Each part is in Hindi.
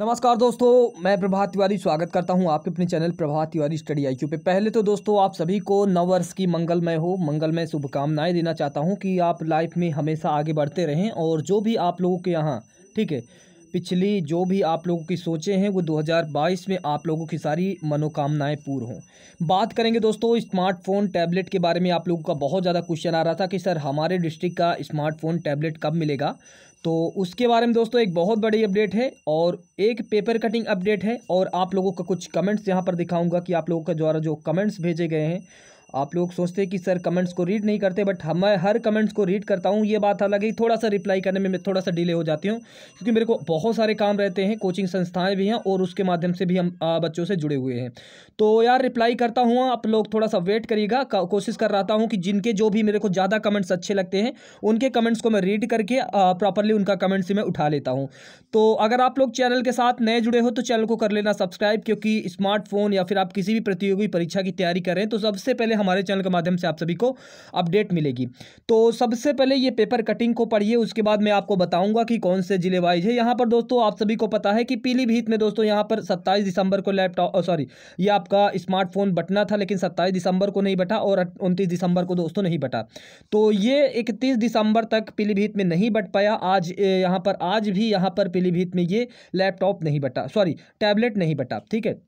नमस्कार दोस्तों मैं प्रभात तिवारी स्वागत करता हूं आपके अपने चैनल प्रभात तिवारी स्टडी आई पे पहले तो दोस्तों आप सभी को नव वर्ष की मंगलमय हो मंगलमय शुभकामनाएं देना चाहता हूं कि आप लाइफ में हमेशा आगे बढ़ते रहें और जो भी आप लोगों के यहाँ ठीक है पिछली जो भी आप लोगों की सोचें हैं वो 2022 में आप लोगों की सारी मनोकामनाएं पूर्ण हों बात करेंगे दोस्तों स्मार्टफोन टैबलेट के बारे में आप लोगों का बहुत ज़्यादा क्वेश्चन आ रहा था कि सर हमारे डिस्ट्रिक्ट का स्मार्टफोन टैबलेट कब मिलेगा तो उसके बारे में दोस्तों एक बहुत बड़ी अपडेट है और एक पेपर कटिंग अपडेट है और आप लोगों का कुछ कमेंट्स यहाँ पर दिखाऊंगा कि आप लोगों का द्वारा जो कमेंट्स भेजे गए हैं आप लोग सोचते कि सर कमेंट्स को रीड नहीं करते बट मैं हर कमेंट्स को रीड करता हूँ ये बात अलग ही थोड़ा सा रिप्लाई करने में मैं थोड़ा सा डिले हो जाती हूँ क्योंकि मेरे को बहुत सारे काम रहते हैं कोचिंग संस्थाएँ भी हैं और उसके माध्यम से भी हम बच्चों से जुड़े हुए हैं तो यार रिप्लाई करता हूँ आप लोग थोड़ा सा वेट करिएगा कोशिश कर रहा हूँ कि जिनके जो भी मेरे को ज़्यादा कमेंट्स अच्छे लगते हैं उनके कमेंट्स को मैं रीड करके प्रॉपरली उनका कमेंट्स मैं उठा लेता हूँ तो अगर आप लोग चैनल के साथ नए जुड़े हो तो चैनल को कर लेना सब्सक्राइब क्योंकि स्मार्टफोन या फिर आप किसी भी प्रतियोगी परीक्षा की तैयारी करें तो सबसे पहले हमारे चैनल के माध्यम से आप सभी को अपडेट मिलेगी तो सबसे पहले ये पेपर कटिंग को पढ़िए उसके बाद मैं आपको बताऊंगा कि कौन से जिले वाइज है यहाँ पर दोस्तों आप सभी को पता है कि पीलीभीत में दोस्तों यहाँ पर सत्ताईस दिसंबर को लैपटॉप सॉरी ये आपका स्मार्टफोन बटना था लेकिन सत्ताईस दिसंबर को नहीं बटा और उनतीस दिसंबर को दोस्तों नहीं बटा तो ये इकतीस दिसंबर तक पीलीभीत में नहीं बट पाया आज यहाँ पर आज भी यहाँ पर पीलीभीत में ये लैपटॉप नहीं बटा सॉरी टैबलेट नहीं बटा ठीक है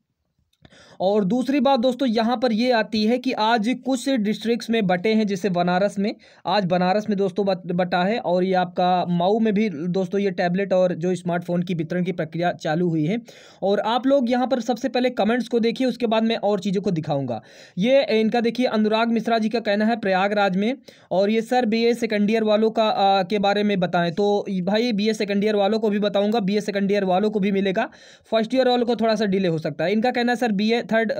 और दूसरी बात दोस्तों यहाँ पर ये आती है कि आज कुछ डिस्ट्रिक्ट्स में बटे हैं जैसे बनारस में आज बनारस में दोस्तों बटा है और ये आपका मऊ में भी दोस्तों ये टैबलेट और जो स्मार्टफोन की वितरण की प्रक्रिया चालू हुई है और आप लोग यहाँ पर सबसे पहले कमेंट्स को देखिए उसके बाद मैं और चीज़ों को दिखाऊँगा ये इनका देखिए अनुराग मिश्रा जी का कहना है प्रयागराज में और ये सर बी सेकेंड ईयर वालों का आ, के बारे में बताएं तो भाई बी सेकेंड ईयर वालों को भी बताऊँगा बी सेकेंड ईयर वालों को भी मिलेगा फर्स्ट ईयर वालों को थोड़ा सा डिले हो सकता है इनका कहना है sir B A third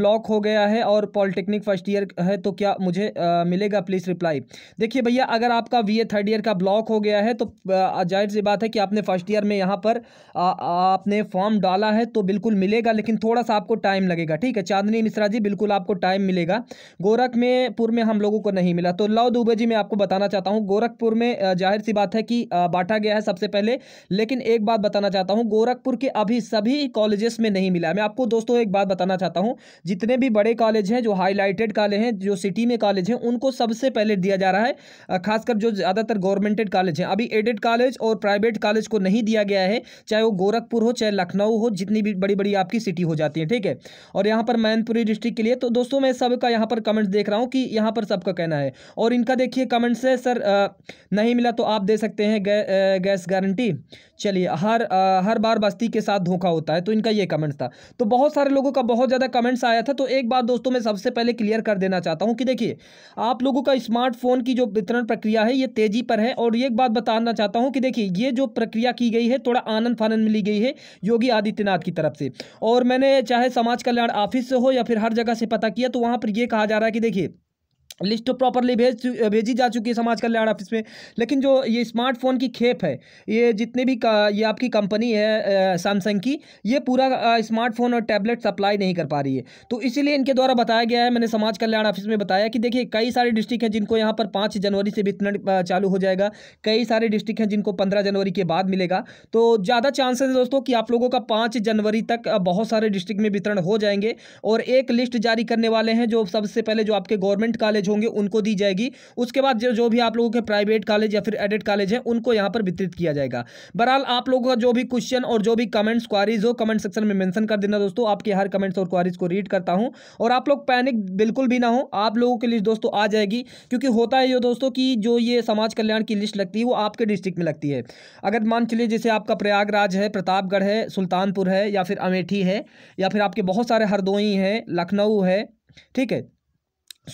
block हो गया है और पॉलिटेक्निक फर्स्ट ईयर है तो क्या मुझे आ, uh, मिलेगा प्लीज़ रिप्लाई देखिए भैया अगर आपका बी ए थर्ड ईयर का ब्लॉक हो गया है तो uh, जाहिर सी बात है कि आपने फर्स्ट ईयर में यहाँ पर आ, uh, आपने फॉर्म डाला है तो बिल्कुल मिलेगा लेकिन थोड़ा सा आपको टाइम लगेगा ठीक है चांदनी मिश्रा जी बिल्कुल आपको टाइम मिलेगा गोरखपुर में हम लोगों को नहीं मिला तो लव दुबे जी मैं आपको बताना चाहता हूँ गोरखपुर में जाहिर सी बात है कि बांटा गया है सबसे पहले लेकिन एक बात बताना चाहता हूँ गोरखपुर के अभी सभी कॉलेजेस में नहीं मिला मैं आपको दोस्तों एक बात बताना चाहता हूँ जितने भी बड़े कॉलेज हैं जो हाईलाइटेड कॉलेज हैं जो सिटी में कॉलेज हैं उनको सबसे पहले दिया जा रहा है खासकर जो ज़्यादातर गवर्नमेंटेड कॉलेज हैं अभी एडेड कॉलेज और प्राइवेट कॉलेज को नहीं दिया गया है चाहे वो गोरखपुर हो चाहे लखनऊ हो जितनी भी बड़ी बड़ी आपकी सिटी हो जाती है ठीक है और यहाँ पर मैनपुरी डिस्ट्रिक्ट के लिए तो दोस्तों मैं सबका यहाँ पर कमेंट्स देख रहा हूँ कि यहाँ पर सबका कहना है और इनका देखिए कमेंट्स है सर नहीं मिला तो आप दे सकते हैं गैस गारंटी चलिए हर हर बार बस्ती के साथ धोखा होता है तो इनका ये कमेंट था तो बहुत सारे लोगों का बहुत ज़्यादा कमेंट्स आया था तो एक बात दोस्तों मैं सबसे पहले क्लियर कर देना चाहता हूँ कि देखिए आप लोगों का स्मार्टफोन की जो वितरण प्रक्रिया है ये तेज़ी पर है और एक बात बताना चाहता हूँ कि देखिए ये जो प्रक्रिया की गई है थोड़ा आनंद फानंद में ली गई है योगी आदित्यनाथ की तरफ से और मैंने चाहे समाज कल्याण ऑफिस से हो या फिर हर जगह से पता किया तो वहाँ पर यह कहा जा रहा है कि देखिए लिस्ट तो प्रॉपरली भेज भेजी जा चुकी है समाज कल्याण ऑफिस में लेकिन जो ये स्मार्टफोन की खेप है ये जितने भी का, ये आपकी कंपनी है सैमसंग की ये पूरा स्मार्टफोन और टैबलेट सप्लाई नहीं कर पा रही है तो इसीलिए इनके द्वारा बताया गया है मैंने समाज कल्याण ऑफिस में बताया कि देखिए कई सारे डिस्ट्रिक्ट हैं जिनको यहाँ पर पाँच जनवरी से वितरण चालू हो जाएगा कई सारे डिस्ट्रिक्ट हैं जिनको पंद्रह जनवरी के बाद मिलेगा तो ज़्यादा चांसेस दोस्तों कि आप लोगों का पाँच जनवरी तक बहुत सारे डिस्ट्रिक्ट में वितरण हो जाएंगे और एक लिस्ट जारी करने वाले हैं जो सबसे पहले जो आपके गवर्नमेंट कॉलेज होंगे उनको दी जाएगी उसके बाद जो जो भी आप लोगों के प्राइवेट कॉलेज या फिर एडेड कॉलेज है उनको यहाँ पर वितरित किया जाएगा बहरहाल आप लोगों का जो भी क्वेश्चन और जो भी कमेंट्स क्वारीज हो कमेंट सेक्शन में मैंशन कर देना दोस्तों आपके हर कमेंट्स और क्वारीज को रीड करता हूँ और आप लोग पैनिक बिल्कुल भी ना हो आप लोगों के लिए दोस्तों आ जाएगी क्योंकि होता है ये दोस्तों की जो ये समाज कल्याण की लिस्ट लगती है वो आपके डिस्ट्रिक्ट में लगती है अगर मान चलिए जैसे आपका प्रयागराज है प्रतापगढ़ है सुल्तानपुर है या फिर अमेठी है या फिर आपके बहुत सारे हरदोई हैं लखनऊ है ठीक है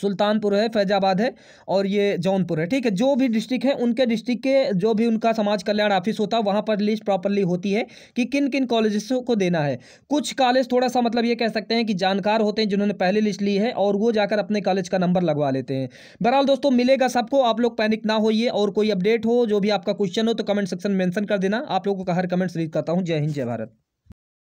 सुल्तानपुर है फैजाबाद है और ये जौनपुर है ठीक है जो भी डिस्ट्रिक्ट है उनके डिस्ट्रिक्ट के जो भी उनका समाज कल्याण ऑफिस होता है वहाँ पर लिस्ट प्रॉपरली होती है कि किन किन कॉलेजेस को देना है कुछ कॉलेज थोड़ा सा मतलब ये कह सकते हैं कि जानकार होते हैं जिन्होंने पहले लिस्ट ली है और वो जाकर अपने कॉलेज का नंबर लगवा लेते हैं बहरहाल दोस्तों मिलेगा सबको आप लोग पैनिक ना होइए और कोई अपडेट हो जो भी आपका क्वेश्चन हो तो कमेंट सेक्शन मेंशन कर देना आप लोगों का हर कमेंट्स रीड करता हूँ जय हिंद जय भारत